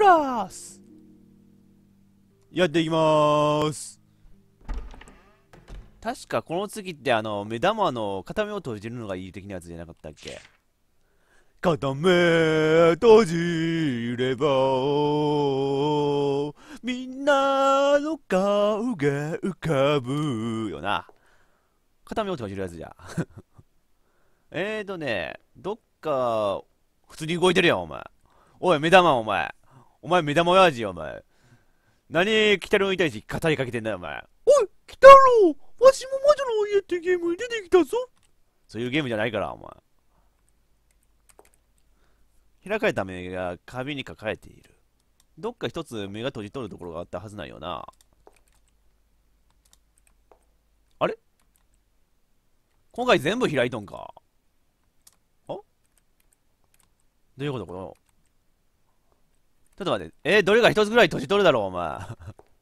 ュラースやっていきまーす確かこの次ってあの目玉の片目を閉じるのがいい的なやつじゃなかったっけ片目閉じればみんなの顔が浮かぶよな片目を閉じるやつじゃ えーとねどっか普通に動いてるやんお前おい目玉お前お前目玉親父よ、お前。何、鬼太郎に対して語りかけてんだよ、お前。おい、鬼太郎わしも魔女の家ってゲームに出てきたぞそういうゲームじゃないから、お前。開かれた目が壁に抱えている。どっか一つ目が閉じとるところがあったはずなんよな。あれ今回全部開いとんか。あどういうことこのちょっと待って。えー、どれか一つぐらい閉じ取るだろう、お前。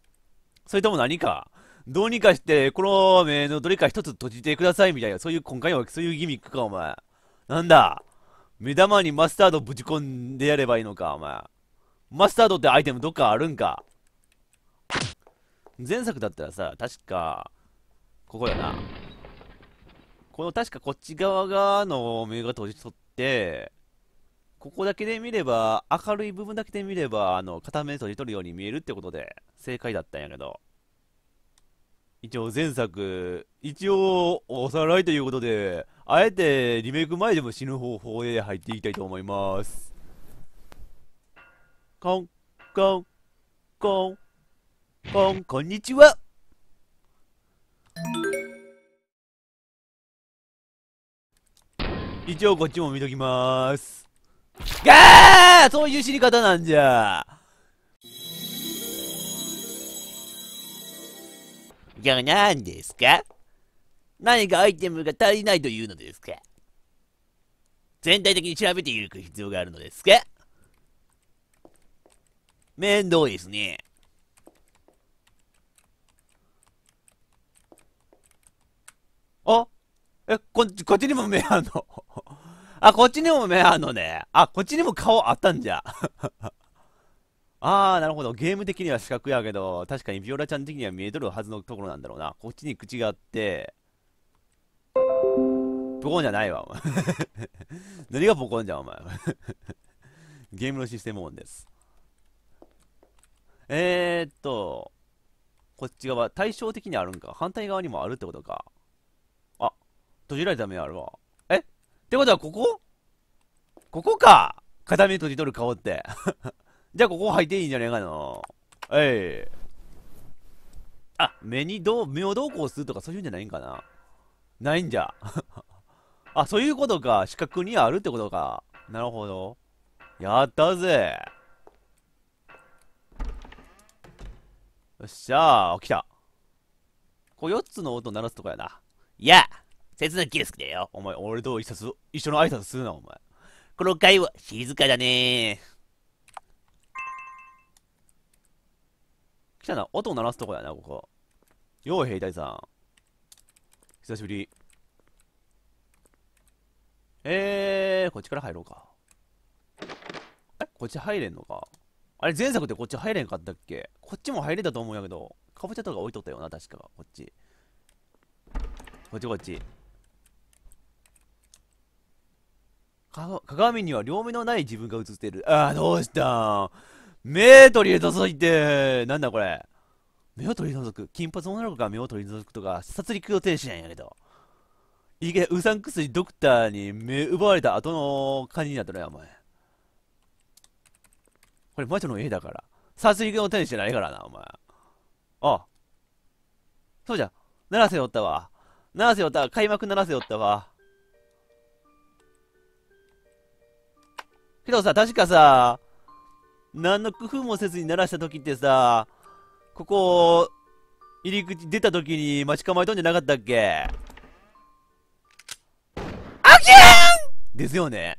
それとも何か。どうにかして、この目のどれか一つ閉じてくださいみたいな、そういう今回はそういうギミックか、お前。なんだ目玉にマスタードぶち込んでやればいいのか、お前。マスタードってアイテムどっかあるんか前作だったらさ、確か、ここだな。この確かこっち側側の目が閉じとって、ここだけで見れば、明るい部分だけで見れば、あの、片目閉じ取るように見えるってことで、正解だったんやけど。一応前作、一応おさらいということで、あえてリメイク前でも死ぬ方法へ入っていきたいと思います。コン、コン、コン、コン、こんにちは一応こっちも見ときます。ガーそういう死に方なんじゃ。じゃあ何ですか何かアイテムが足りないというのですか全体的に調べていく必要があるのですか面倒ですね。あえ、こ、こっちにも目あんのあ、こっちにも目あんのね。あ、こっちにも顔あったんじゃ。あー、なるほど。ゲーム的には四角やけど、確かにビオラちゃん的には見えとるはずのところなんだろうな。こっちに口があって、ポコンじゃないわ、お前。何がポコンじゃん、お前。ゲームのシステム音です。えー、っと、こっち側、対照的にあるんか。反対側にもあるってことか。あ、閉じられた目あるわ。ってことはここここか片目閉じとる顔って じゃあここ履いていいんじゃねえかなえい、あ、目にどう、目をどうこうするとかそういうんじゃないんかなないんじゃ。あ、そういうことか。四角にあるってことか。なるほど。やったぜ。よっしゃー、来た。こう4つの音鳴らすとこやな。いや、yeah! 手続キですけだよ。お前、俺と一冊、一緒の挨拶するな、お前。この会話、静かだね来たな、音を鳴らすとこだな、ここ。よう、兵隊さん。久しぶり。えー、こっちから入ろうか。えこっち入れんのかあれ、前作ってこっち入れんかったっけこっちも入れたと思うんやけど、かぼちゃとか置いとったよな、確か。こっち。こっちこっち。鏡には両目のない自分が映ってる。ああ、どうした目取り除いてなんだこれ目を取り除く。金髪女の子が目を取り除くとか、殺戮予定使なんやけど。いいけ、うさんくすいドクターに目奪われた後の感じになったね、お前。これ魔女の絵だから。殺戮の天使じゃないからな、お前。ああ。そうじゃ。七瀬おったわ。七瀬おった。開幕七瀬おったわ。けどさ、確かさ、何の工夫もせずに鳴らした時ってさ、ここ、入り口出た時に待ち構えとんじゃなかったっけあきーんですよね。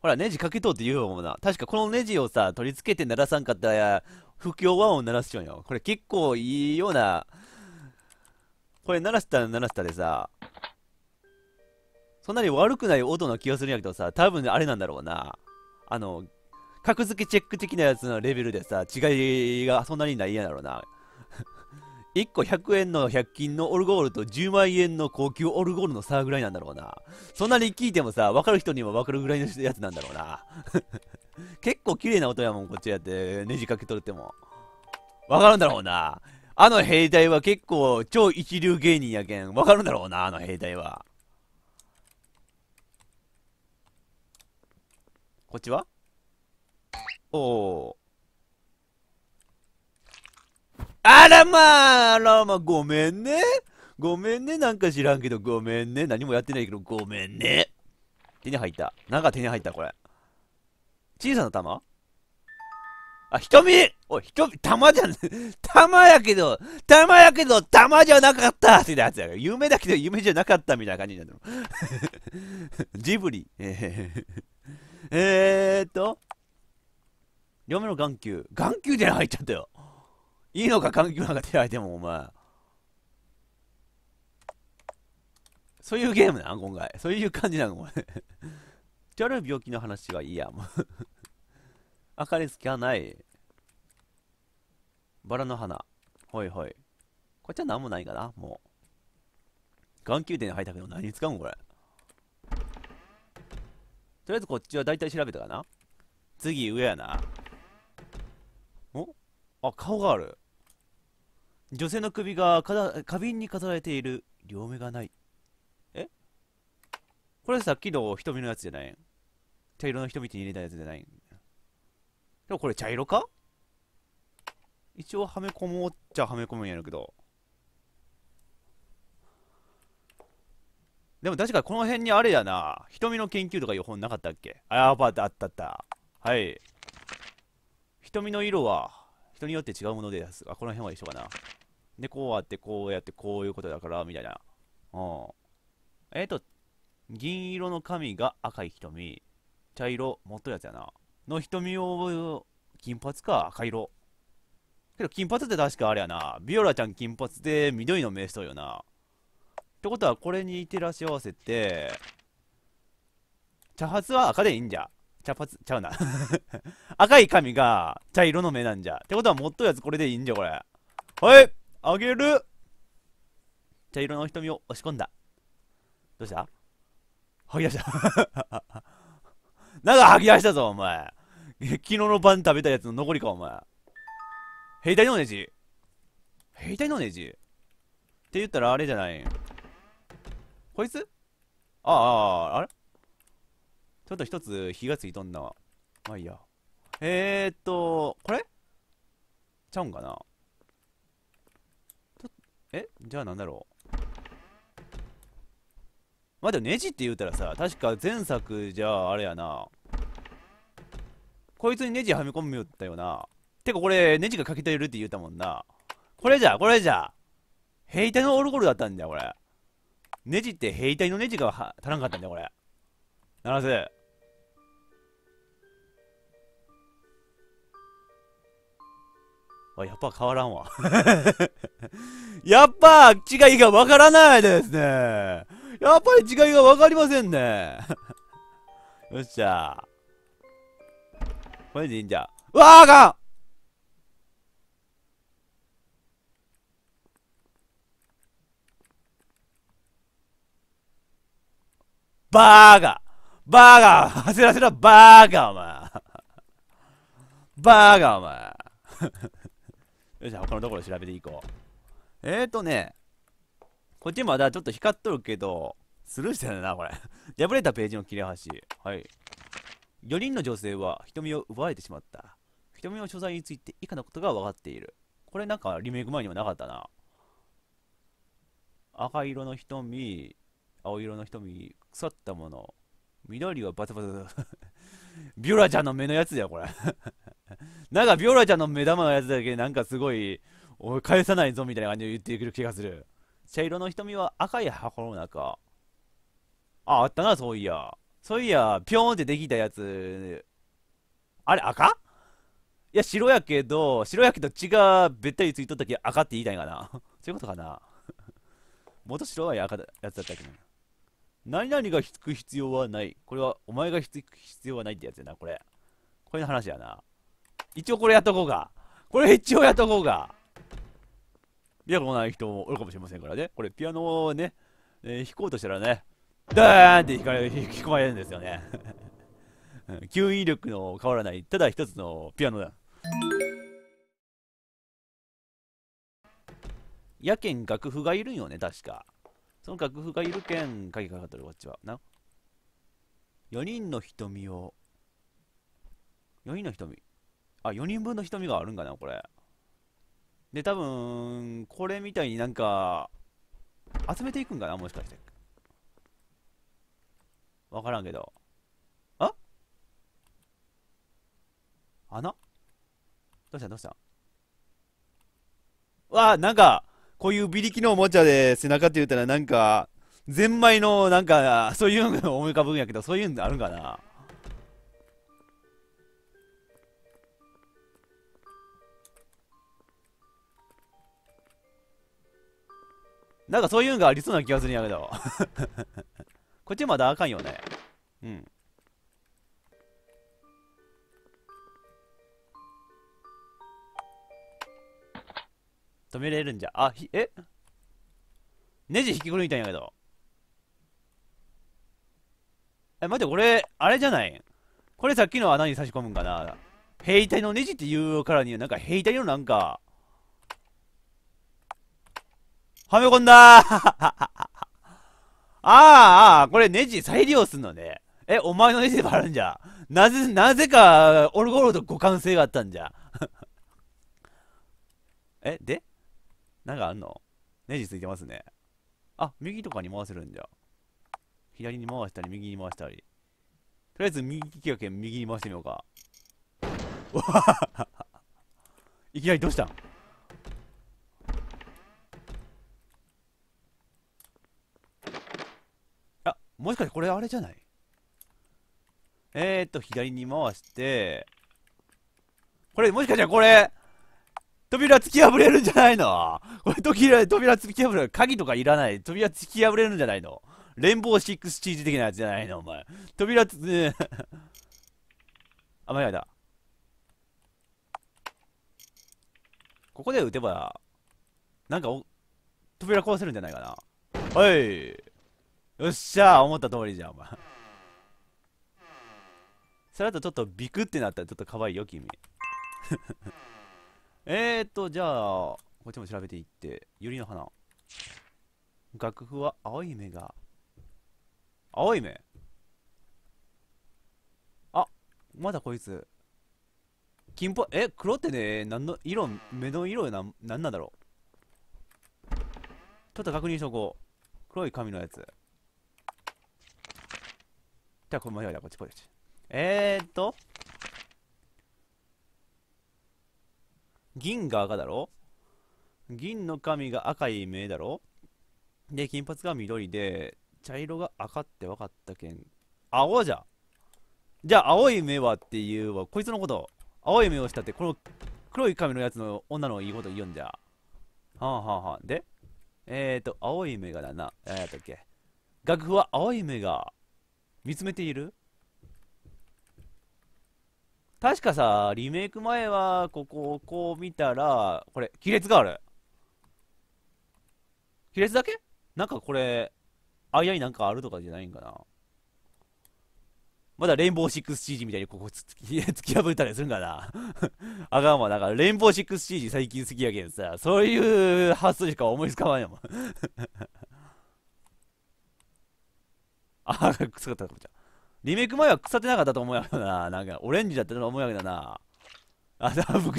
ほら、ネジかけとうって言うよもな。確かこのネジをさ、取り付けて鳴らさんかったら、不協和音鳴らすじゃんよ。これ結構いいような、これ鳴らしたら鳴らしたでさ、そんなに悪くない音な気がするんやけどさ、多分あれなんだろうな。あの、格付けチェック的なやつのレベルでさ、違いがそんなにないやだろうな。1 個100円の100均のオルゴールと10万円の高級オルゴールの差ぐらいなんだろうな。そんなに聞いてもさ、わかる人にもわかるぐらいのやつなんだろうな。結構綺麗な音やもん、こっちやって、ネジかけとるっても。わかるんだろうな。あの兵隊は結構超一流芸人やけん。わかるんだろうな、あの兵隊は。こっちはおお。あらまあらまあ、ごめんね。ごめんね。なんか知らんけど、ごめんね。何もやってないけど、ごめんね。手に入った。なんか手に入った、これ。小さな玉あ、瞳おい、瞳、玉じゃん、玉やけど、玉やけど、玉じゃなかったってやつやから、夢だけど夢じゃなかったみたいな感じになるの。ジブリ。えへ。えーっと、両目の眼球。眼球で入っちゃったよ。いいのか、眼球なんか手入っても、お前。そういうゲームなん、今回。そういう感じなの、これ。ちょる病気の話はいいや、もう。明るい隙はない。バラの花。ほいほい。こっちは何もないかな、もう。眼球で入ったけど何に使うのこれ。とりあえずこっちは大体調べたかな次上やなおあ顔がある女性の首が花瓶に飾られている両目がないえこれさっきの瞳のやつじゃない茶色の瞳って入れたやつじゃないでもこれ茶色か一応はめ込もうっちゃはめ込むんやるけどでも確かこの辺にあれやな。瞳の研究とかいう本なかったっけあ、あったあったあった。はい。瞳の色は、人によって違うものです。あ、この辺は一緒かな。で、こうあって、こうやって、こういうことだから、みたいな。うん。えっ、ー、と、銀色の髪が赤い瞳。茶色、もっとやつやな。の瞳を、金髪か、赤色。けど、金髪って確かあれやな。ビオラちゃん金髪で緑の目しとるよな。ってことは、これに照らし合わせて、茶髪は赤でいいんじゃ。茶髪、ちゃうな 赤い髪が茶色の目なんじゃ。ってことは、もっとやつこれでいいんじゃ、これ。はいあげる茶色の瞳を押し込んだ。どうした吐き出したなんか吐き出したぞ、お前。昨日の晩食べたやつの残りか、お前。兵隊のネジ。兵隊のネジって言ったらあれじゃないこいつああ、あれちょっと一つ火がついとんな。まあいいや。えー、っと、これちゃうんかなえじゃあなんだろうまあでもネジって言うたらさ、確か前作じゃああれやな。こいつにネジはめ込むよったよな。てかこれ、ネジがかけてるって言うたもんな。これじゃ、これじゃ。兵隊のオルゴールだったんだよ、これ。ネジって兵隊のネジが足らんかったんだよ、これ。ならず。あ、やっぱ変わらんわ やっぱ違いがわからないですね。やっぱり違いがわかりませんね。よっしゃ。これでいいんじゃ。うわあかんバーガーバーガー走らせろバーガーお前バーガーお前 よし、ゃ、他のところ調べていこう。えーとね、こっちまだちょっと光っとるけど、スルーしてるな、これ。破れたページの切れ端。はい。4人の女性は瞳を奪われてしまった。瞳の所在について以下のことが分かっている。これなんかリメイク前にはなかったな。赤色の瞳、青色の瞳、腐ったもの。緑はバタバタ。ビオラちゃんの目のやつだよ、これ なんかビオラちゃんの目玉のやつだけ、なんかすごい、おい、返さないぞみたいな感じで言ってくる気がする。茶色の瞳は赤い箱の中。あ、あったな、そういや。そういや、ピョンってできたやつ。あれ、赤いや、白やけど、白やけど血がべったりついとったけ赤って言いたいかな。そういうことかな。元白は赤だやつだったけど。何々が引く必要はない。これは、お前が引く必要はないってやつやな、これ。これの話やな。一応これやっとこうか。これ一応やっとこうか。ピアノない人もおるかもしれませんからね。これピアノをね、えー、弾こうとしたらね、ダーンって弾かれ、る、弾き込まれるんですよね。吸引力の変わらない、ただ一つのピアノだ。やけん楽譜がいるんよね、確か。その楽譜がいるけん、鍵かかっとる、こっちは。な。4人の瞳を。4人の瞳。あ、4人分の瞳があるんかな、これ。で、多分、これみたいになんか、集めていくんかな、もしかして。わからんけど。あ穴どうしたどうしたわあ、なんか、こういうビリキのおもちゃで背中って言ったらなんか、ゼンマイのなんか、そういうの思い浮かぶんやけど、そういうのあるんかななんかそういうのがありそうな気がするんやけど こっちまだあかんよね。うん。止めれるんじゃ。あ、ひ、えネジ引き込みたいんやけど。え、待って、これ、あれじゃないこれさっきの穴に差し込むんかな兵隊のネジって言うからには、なんか兵隊のなんか、はめ込んだー ああ、これネジ再利用すんのね。え、お前のネジでもあるんじゃ。なぜ、なぜか、オルゴールと互換性があったんじゃ。え、でなんかあんのネジついてますね。あ、右とかに回せるんじゃ。左に回したり、右に回したり。とりあえず右利きやけん、右に回してみようか。いきなりどうしたんあ、もしかしてこれあれじゃないえーっと、左に回して、これ、もしかしたらこれ、扉突き破れるんじゃないのこれ扉、扉突き破れる。鍵とかいらない。扉突き破れるんじゃないのレンボーシックスチーズ的なやつじゃないのお前。扉つ、ね、あ、間違えた。ここで打てば、なんかお、扉壊せるんじゃないかな。おい。よっしゃ思った通りじゃん、お前。それだとちょっとビクってなったらちょっとわいいよ、君。えーっと、じゃあ、こっちも調べていって、ユリの花。楽譜は青い目が。青い目あ、まだこいつ。金ぽ、え、黒ってね、何の色、目の色な、なんなんだろう。ちょっと確認しとこう。黒い髪のやつ。じゃあ、これ間違えこっち、こっち。えーっと。銀が赤だろ銀の髪が赤い目だろで、金髪が緑で、茶色が赤って分かったけん。青じゃじゃあ、青い目はっていうわ。こいつのこと、青い目をしたって、この黒い髪のやつの女のいいこと言うんじゃ。はあはあはあ。で、えーと、青い目がだな。えっとっけ楽譜は青い目が見つめている確かさ、リメイク前は、ここをこう見たら、これ、亀裂がある。亀裂だけなんかこれ、あやになんかあるとかじゃないんかな。まだレインボーシックスシージみたいにここ 突き破れたりするんかな。あがんわ、だんかレインボーシックスシージ最近好きやけんさ、そういう発想しか思いつかんやもん。あ、くすかったかもちゃん。リメイク前は腐ってなかったと思うやけどな。なんか、オレンジだったと思うやけどな。あ、だ僕、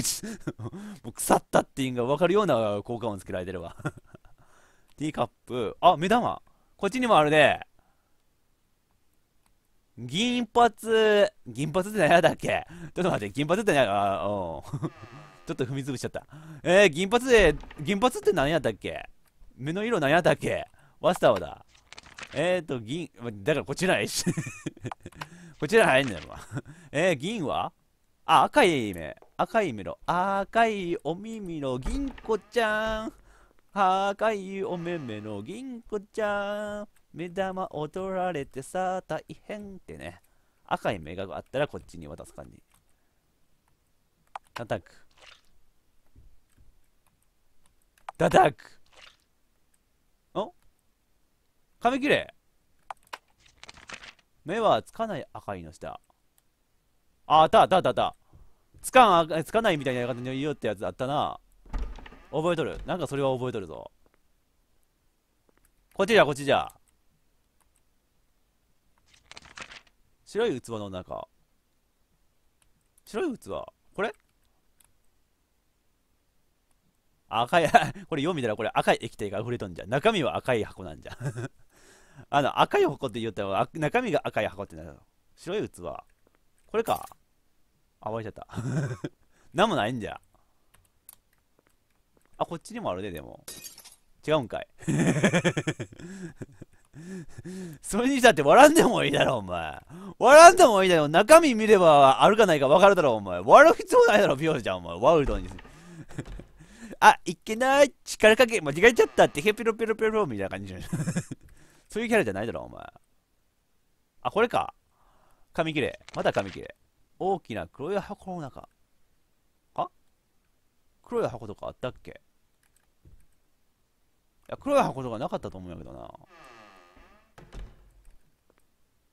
腐ったっていうのが分かるような効果音つけられてるわ。ティーカップ。あ、目玉。こっちにもあるね。銀髪。銀髪って何だっけちょっと待って、銀髪って何や、あ、うん。ちょっと踏みつぶしちゃった。えー、銀髪で、銀髪って何やったっけ目の色何やったっけワスターだ。えっ、ー、と、銀、だからこちらい。し。こちら入んねんわ。えー、銀はあ、赤い目。赤い目の、赤いお耳の銀子ちゃん。赤いお目目の銀子ちゃん。目玉を取られてさ、大変ってね。赤い目があったらこっちに渡す感じ。叩く。叩く。髪切れ目はつかない赤いの下。あ、ったあったあったあった。つかん、つかないみたいな感じで言うってやつあったな。覚えとる。なんかそれは覚えとるぞ。こっちじゃ、こっちじゃ。白い器の中。白い器。これ赤い これ読みたらこれ赤い液体が溢れとんじゃ中身は赤い箱なんじゃ あの、赤い箱って言ったら、中身が赤い箱ってなる白い器。これか。あ、割れちゃった。何もないんじゃ。あ、こっちにもあるね、でも。違うんかい。それにしたって笑んでもいいだろ、お前。笑んでもいいだろ。中身見ればあるかないか分かるだろ、お前。笑う必要ないだろ、美容師ちゃん、お前。ワウルドに。あ、いけない。力加減間違えちゃったって、へピロピロピロみたいな感じじゃん。そういうキャラじゃないだろ、お前。あ、これか。紙切れ。また紙切れ。大きな黒い箱の中。あ黒い箱とかあったっけいや、黒い箱とかなかったと思うんやけどな。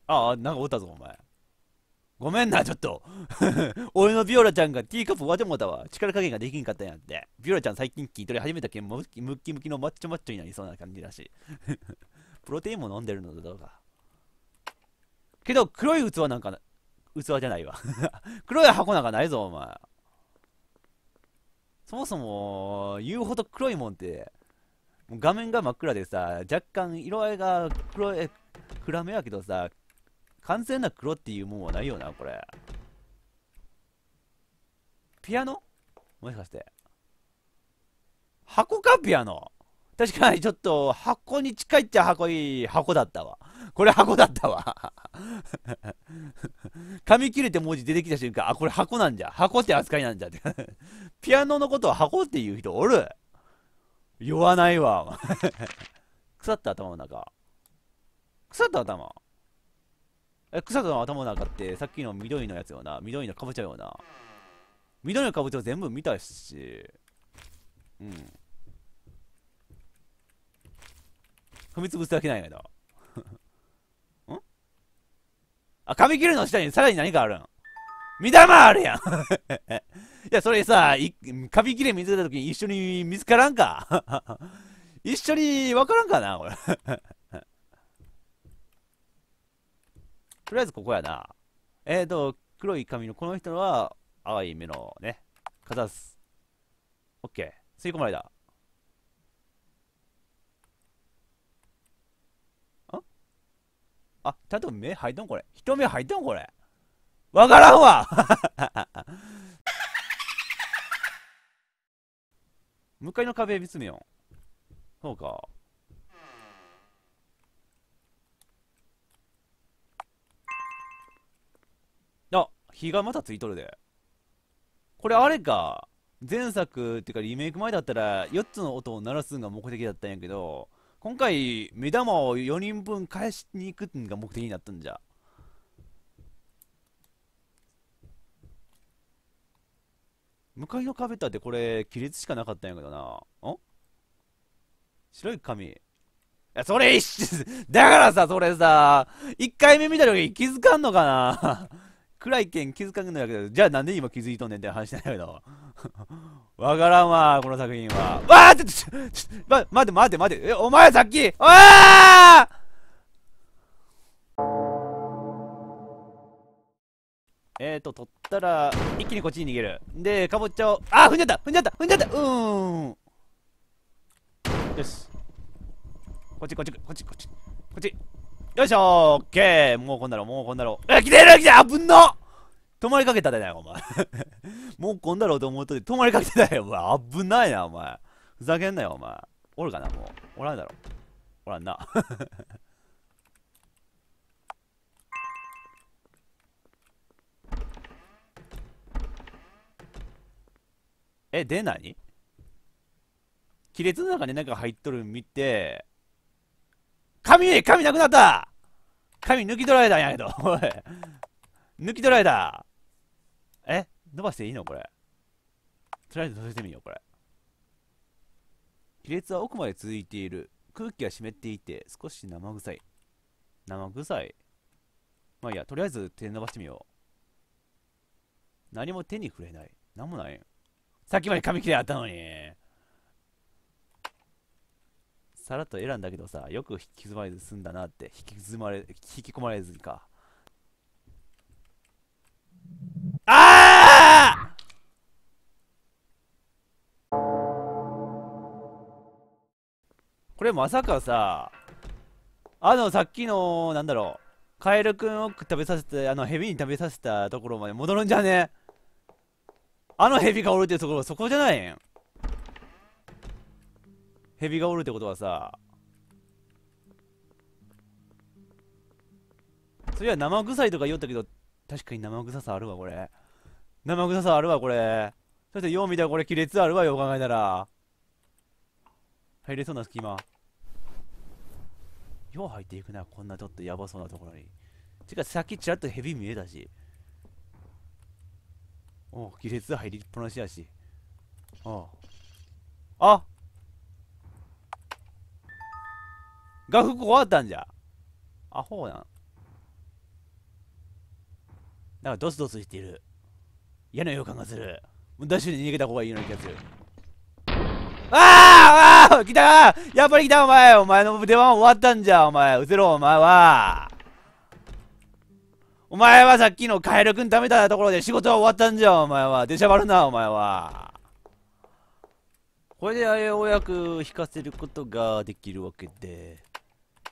ああ、なんかおったぞ、お前。ごめんな、ちょっと。俺のビオラちゃんがティーカップ割ってもうたわ。力加減ができんかったんやって。ビオラちゃん最近筋トレ始めたけん、ムッキムキのマッチョマッチョになりそうな感じだしい。プロテインも飲んでるのだろうか。けど、黒い器なんか、器じゃないわ 黒い箱なんかないぞ、お前。そもそも、言うほど黒いもんって、画面が真っ暗でさ、若干色合いが黒い、暗めやけどさ、完全な黒っていうもんはないよな、これ。ピアノもしかして。箱か、ピアノ確かにちょっと箱に近いっちゃ箱いい箱だったわ。これ箱だったわ。紙 切れて文字出てきた瞬間、あ、これ箱なんじゃ。箱って扱いなんじゃって。ピアノのことを箱っていう人おる言わないわ。腐った頭の中。腐った頭。え、腐った頭の中ってさっきの緑のやつよな。緑のかぼちゃよな。緑のかぼちゃ全部見たし。うん。踏み潰すわけないけど。んあ、髪切るの下にさらに何かあるん見玉あるやん いや、それさ、カビ切れ見つけたときに一緒に見つからんか 一緒にわからんかな、これとりあえずここやな。えっ、ー、と、黒い髪のこの人は、淡い目のね、かざす。オッケー。吸い込まれた。あ、たと目入ったんこれ。一目入ったんこれ。わからんわ向かいの壁見つめよう。そうか。あ、日がまたついとるで。これあれか。前作っていうかリメイク前だったら4つの音を鳴らすのが目的だったんやけど、今回、目玉を4人分返しに行くのが目的になったんじゃ。向かいの壁だってこれ、亀裂しかなかったんやけどな。ん白い紙。いや、それ一、だからさ、それさ、1回目見た時気づかんのかな暗いけん気づかんのやわけど、じゃあなんで今気づいとんねんって話なんだけど。わからんわ、この作品は。わあって、ちょ、ちょ、ま、待て待て待て。え、お前さっきああえーと、取ったら、一気にこっちに逃げる。で、かぼちゃを、あっ踏んじゃった踏んじゃった踏んじゃったうーん。よし。こっちこっちこっちこっち。こっち。よいしょオッケーもうこんだろもうこんだろあ、来てる来てる危んの止まりかけたでなお前。もうこんだろうと思っと止まりかけてたよ、お前。危ないな、お前。ふざけんなよ、お前。おるかな、もう。おらんだろ。おらんな。え、出ない亀裂の中に何か入っとる見て、髪髪なくなった髪抜き取られたんやけど。おい。抜き取られた。え伸ばしていいのこれ。とりあえず乗せてみよう、これ。亀裂は奥まで続いている。空気が湿っていて、少し生臭い。生臭いまあいいや、とりあえず手伸ばしてみよう。何も手に触れない。何もない。さっきまで紙切れあったのに。さらっと選んだけどさ、よく引き詰まれず済んだなって、引き詰まれ、引き込まれずにか。ああこれまさかさ、あの、さっきの、なんだろう、カエルくんを食べさせて、あの、ヘビに食べさせたところまで戻るんじゃねあのヘビがおるってところ、そこじゃないん蛇がおるってことはさそりゃ生臭いとか言おったけど確かに生臭さあるわこれ生臭さあるわこれそしてよう見たらこれ亀裂あるわよ考えたら入れそうな隙間よう入っていくなこんなちょっとやばそうなところにてかさっきちらっと蛇見えたしおう亀裂入りっぱなしやしおうあ画終わったんじゃ。アホやん。なんかドスドスしている。嫌な予感がする。ダッシュで逃げた方がいいような気がする。あーああ来たーやっぱり来たお前お前の出番終わったんじゃお前うせろお前はお前はさっきのカエル君食べたところで仕事は終わったんじゃお前は出しゃばるなお前はこれでようやく引かせることができるわけで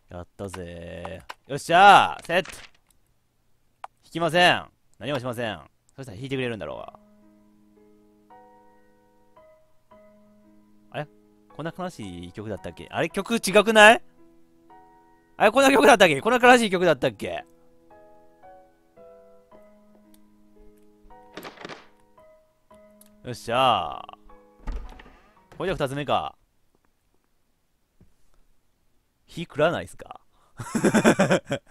やったぜよっしゃーセット引きません何もしませんそしたら引いてくれるんだろうがあれこんな悲しい曲だったっけあれ曲違くないあれこんな曲だったっけこんな悲しい曲だったっけよっしゃーこれじゃつ目か火食らないですか